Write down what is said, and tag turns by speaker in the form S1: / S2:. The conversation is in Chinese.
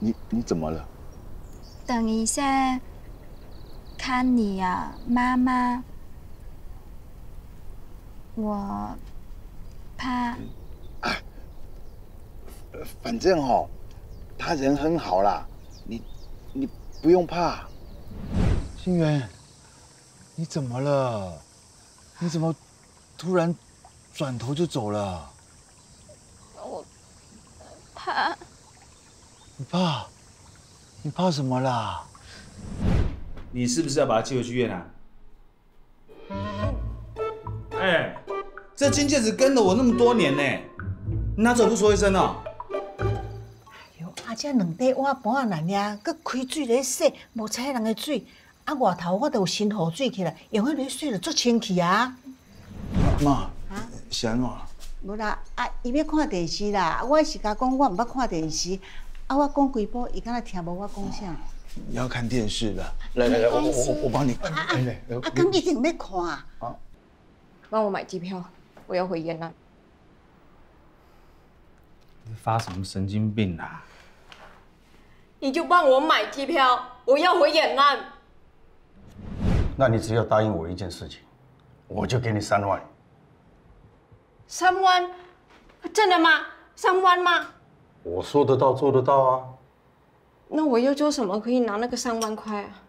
S1: 你你怎么了？等一下，看你呀，妈妈，我怕。反正哦，他人很好啦，你你不用怕。心源，你怎么了？你怎么突然转头就走了？我怕。你怕？你怕什么啦？你是不是要把他寄回去院啊？哎，这金戒指跟了我那么多年呢，拿走不说一声哦。哎呦，阿姐两袋碗搬阿难呀，开水嚟洗，无采人的水，啊外头我都有新河水起来，用迄个水就足清气啊。妈，啊，现在嘛？无啦，啊，伊要看电视啦，我我是甲讲我唔捌看电视。啊，我讲几波，伊敢若听无我讲啥？你要看电视的，来来来，我我我帮你，看。哎哎，啊！啊！啊！刚一定没看啊！帮我买机票，我要回云南。你发什么神经病啊？你就帮我买机票，我要回延安。那你只要答应我一件事情，我就给你三万。三万？真的吗？三万吗？我说得到做得到啊，那我要做什么可以拿那个三万块啊？